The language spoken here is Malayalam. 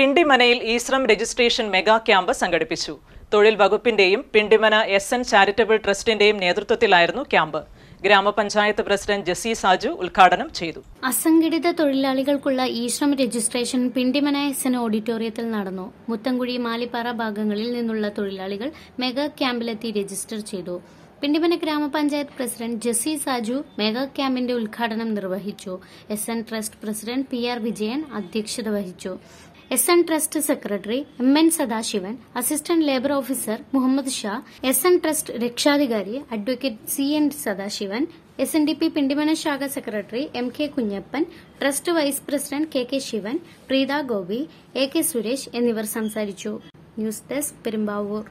പിണ്ടിമനയിൽ ഈശ്രം രജിസ്ട്രേഷൻ മെഗാ ക്യാമ്പ് സംഘടിപ്പിച്ചു തൊഴിൽ വകുപ്പിന്റെയും പിണ്ടിമന എസ് എൻ ചാരിറ്റബിൾ ട്രസ്റ്റിന്റെയും നേതൃത്വത്തിലായിരുന്നു ക്യാമ്പ് ഗ്രാമപഞ്ചായത്ത് പ്രസിഡന്റ് ജെസി സാജു ഉദ്ഘാടനം ചെയ്തു അസംഘടിത തൊഴിലാളികൾക്കുള്ള eShram registration Pindimana S N ഓഡിറ്റോറിയത്തിൽ നടന്നു മുത്തങ്കുഴി മാലിപ്പാറ ഭാഗങ്ങളിൽ നിന്നുള്ള തൊഴിലാളികൾ മെഗാ ക്യാമ്പിലെത്തി രജിസ്റ്റർ ചെയ്തു പിണ്ടിമന ഗ്രാമപഞ്ചായത്ത് പ്രസിഡന്റ് ജെസി സാജു മെഗാ ക്യാമ്പിന്റെ ഉദ്ഘാടനം നിർവഹിച്ചു S N trust president P R Vijayan അധ്യക്ഷത വഹിച്ചു S N trust secretary M N Sadasivan assistant labour officer Muhammad Shah S N trust രക്ഷാധികാരി advocate C N Sadasivan S N D P Pindimana ശാഖ secretary M K Kunjappan trust vice president K K Sivan Preetha Gopi A K Suresh എന്നിവർ സംസാരിച്ചു ന്യൂസ് ഡെസ്ക് പെരുമ്പാവൂർ